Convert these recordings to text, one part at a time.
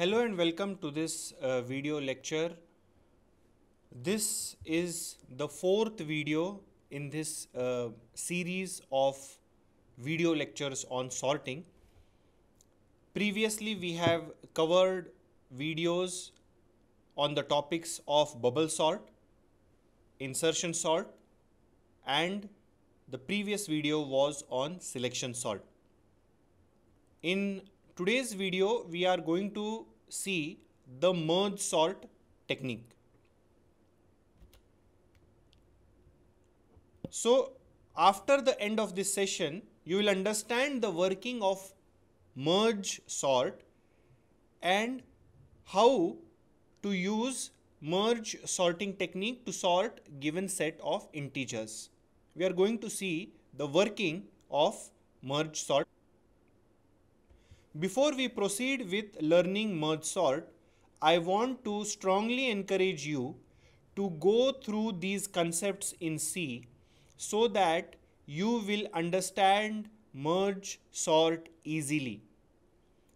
Hello and welcome to this uh, video lecture. This is the fourth video in this uh, series of video lectures on sorting. Previously, we have covered videos on the topics of bubble sort, insertion sort, and the previous video was on selection sort. In today's video, we are going to see the merge sort technique. So after the end of this session, you will understand the working of merge sort and how to use merge sorting technique to sort given set of integers. We are going to see the working of merge sort before we proceed with learning merge sort, I want to strongly encourage you to go through these concepts in C so that you will understand merge sort easily.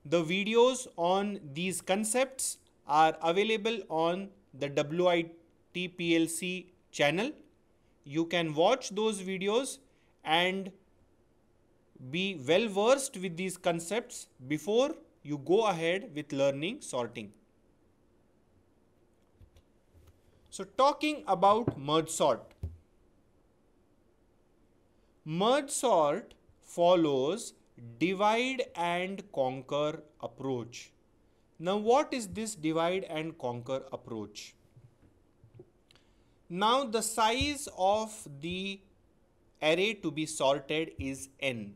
The videos on these concepts are available on the WITPLC channel. You can watch those videos and be well versed with these concepts before you go ahead with learning sorting. So talking about merge sort. Merge sort follows divide and conquer approach. Now what is this divide and conquer approach? Now the size of the array to be sorted is n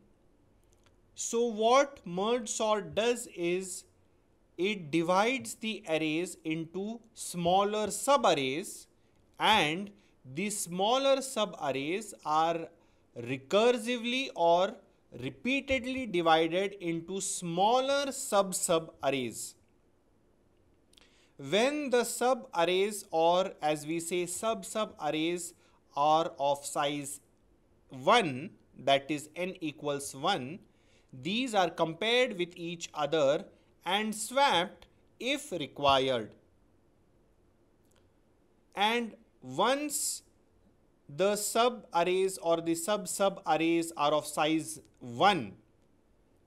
so what merge sort does is it divides the arrays into smaller subarrays and the smaller subarrays are recursively or repeatedly divided into smaller sub sub arrays. When the sub arrays or as we say sub sub arrays are of size 1 that is n equals 1 these are compared with each other and swapped if required. And once the sub arrays or the sub sub arrays are of size 1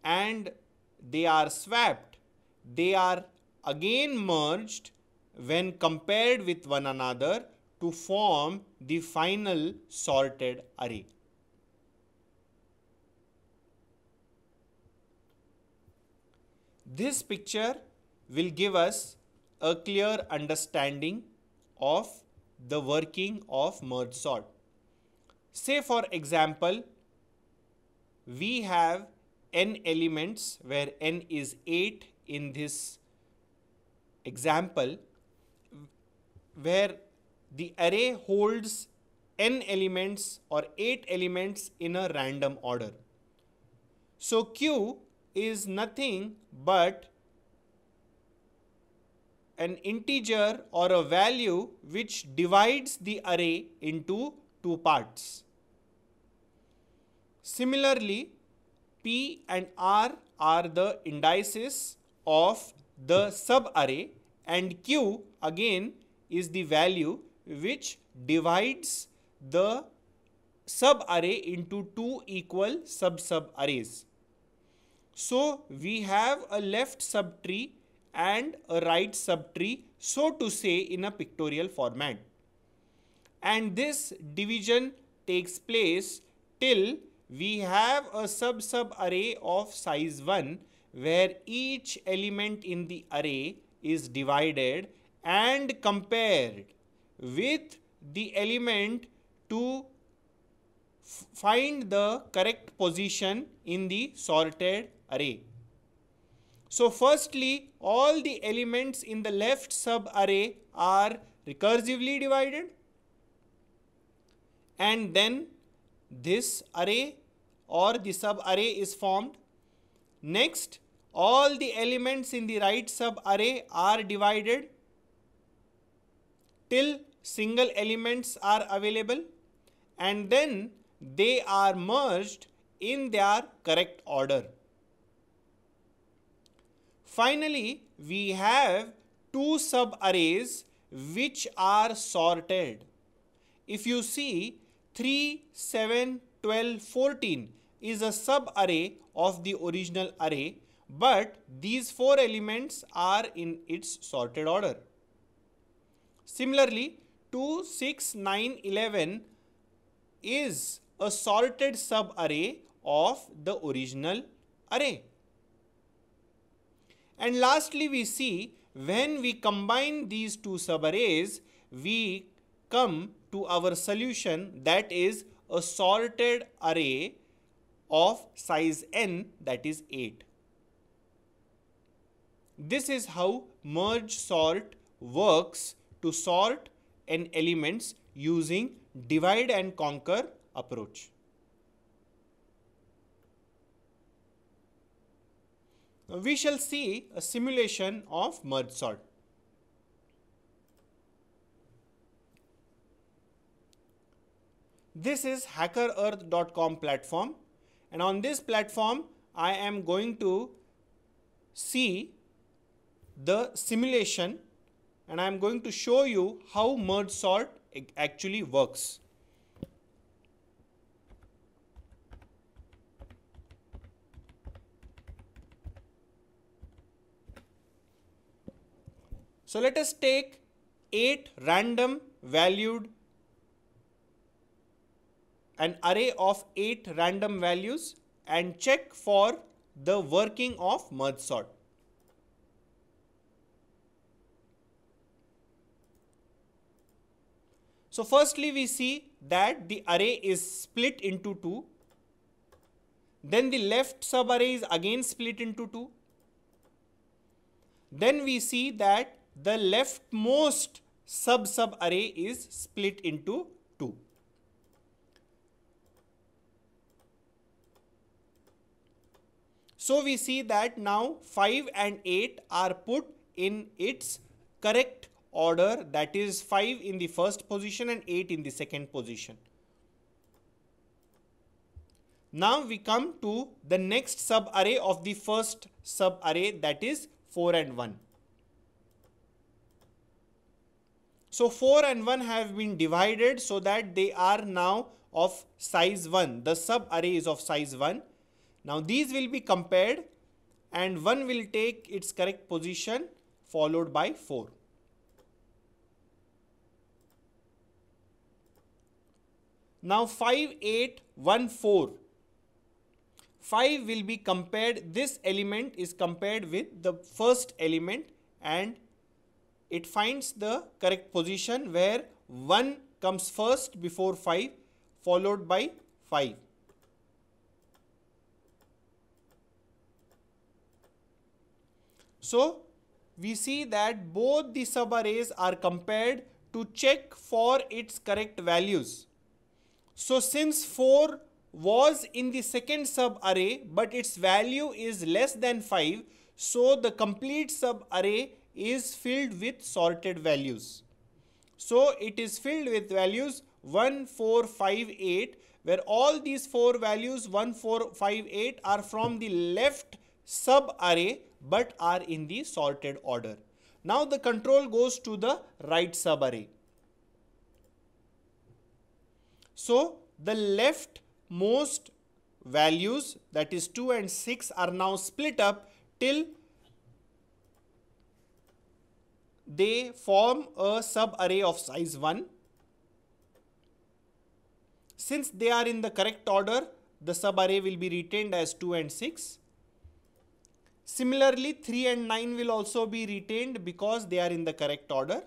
and they are swapped, they are again merged when compared with one another to form the final sorted array. This picture will give us a clear understanding of the working of merge sort. Say for example, we have n elements where n is 8 in this example where the array holds n elements or 8 elements in a random order. So Q is nothing but an integer or a value which divides the array into two parts. Similarly, P and R are the indices of the subarray and Q again is the value which divides the subarray into two equal sub-sub arrays. So we have a left subtree and a right subtree, so to say in a pictorial format. And this division takes place till we have a sub sub array of size 1 where each element in the array is divided and compared with the element to find the correct position in the sorted array. So firstly, all the elements in the left sub array are recursively divided and then this array or the sub array is formed. Next, all the elements in the right sub array are divided till single elements are available and then they are merged in their correct order. Finally, we have two subarrays which are sorted. If you see 3, 7, 12, 14 is a subarray of the original array but these four elements are in its sorted order. Similarly, 2, 6, 9, 11 is a sorted subarray of the original array. And lastly, we see when we combine these two subarrays, we come to our solution that is a sorted array of size n that is 8. This is how merge sort works to sort n elements using divide and conquer approach. we shall see a simulation of merge sort. This is hackerearth.com platform and on this platform I am going to see the simulation and I am going to show you how merge sort actually works. So let us take 8 random valued an array of 8 random values and check for the working of merge sort. So firstly we see that the array is split into 2. Then the left subarray is again split into 2. Then we see that the leftmost sub sub array is split into two. So we see that now 5 and 8 are put in its correct order that is 5 in the first position and 8 in the second position. Now we come to the next sub array of the first sub array that is 4 and 1. So 4 and 1 have been divided so that they are now of size 1. The sub array is of size 1. Now these will be compared and 1 will take its correct position followed by 4. Now 5, 8, 1, 4. 5 will be compared, this element is compared with the first element and it finds the correct position where 1 comes first before 5 followed by 5. So, we see that both the subarrays are compared to check for its correct values. So, since 4 was in the second subarray but its value is less than 5, so the complete subarray is filled with sorted values. So it is filled with values 1, 4, 5, 8 where all these four values 1, 4, 5, 8 are from the left sub array but are in the sorted order. Now the control goes to the right sub array. So the leftmost values that is 2 and 6 are now split up till they form a subarray of size 1. Since they are in the correct order, the subarray will be retained as 2 and 6. Similarly, 3 and 9 will also be retained because they are in the correct order.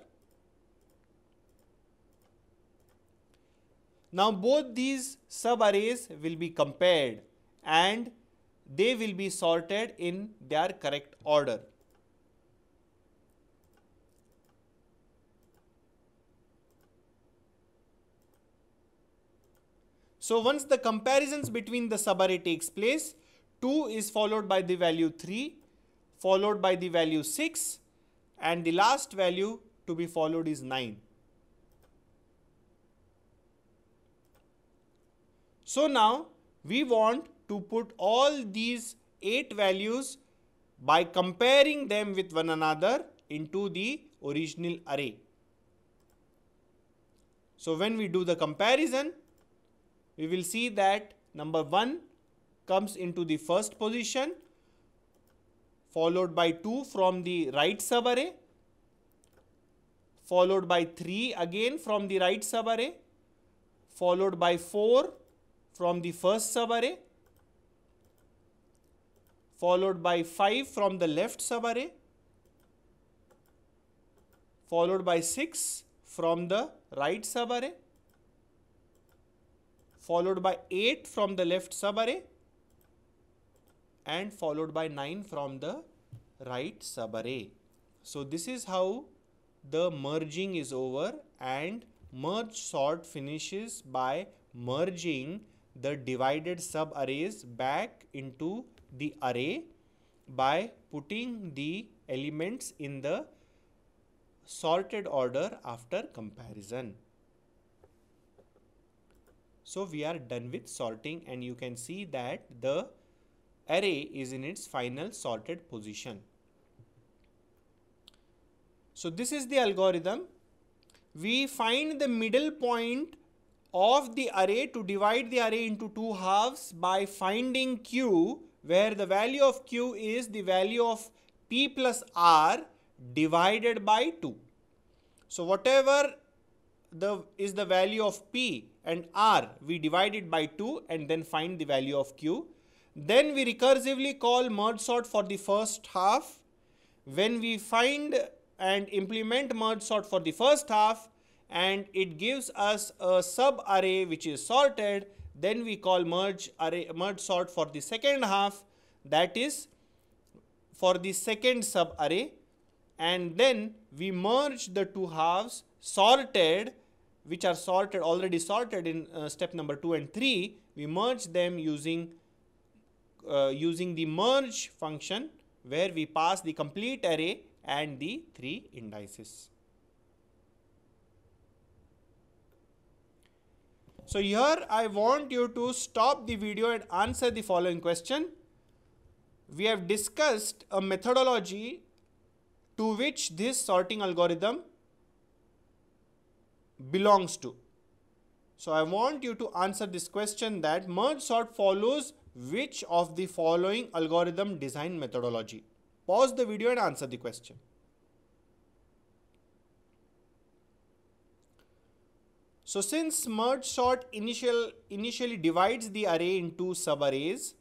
Now both these subarrays will be compared and they will be sorted in their correct order. So once the comparisons between the subarray takes place, 2 is followed by the value 3, followed by the value 6 and the last value to be followed is 9. So now we want to put all these 8 values by comparing them with one another into the original array. So when we do the comparison, we will see that number 1 comes into the first position followed by 2 from the right subarray followed by 3 again from the right subarray followed by 4 from the first subarray followed by 5 from the left subarray followed by 6 from the right subarray followed by 8 from the left subarray and followed by 9 from the right subarray. So this is how the merging is over and merge sort finishes by merging the divided subarrays back into the array by putting the elements in the sorted order after comparison. So we are done with sorting and you can see that the array is in its final sorted position. So this is the algorithm. We find the middle point of the array to divide the array into two halves by finding q where the value of q is the value of p plus r divided by 2. So whatever the is the value of P and R. We divide it by 2 and then find the value of Q. Then we recursively call merge sort for the first half. When we find and implement merge sort for the first half and it gives us a sub array which is sorted, then we call merge array merge sort for the second half that is for the second sub array and then we merge the two halves sorted which are sorted already sorted in uh, step number 2 and 3 we merge them using uh, using the merge function where we pass the complete array and the three indices. So here I want you to stop the video and answer the following question. We have discussed a methodology to which this sorting algorithm belongs to. So I want you to answer this question that merge sort follows which of the following algorithm design methodology? Pause the video and answer the question. So since merge sort initial, initially divides the array into subarrays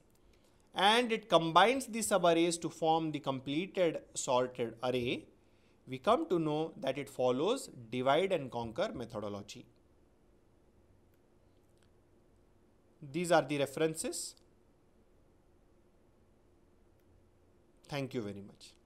and it combines the subarrays to form the completed sorted array, we come to know that it follows divide and conquer methodology. These are the references. Thank you very much.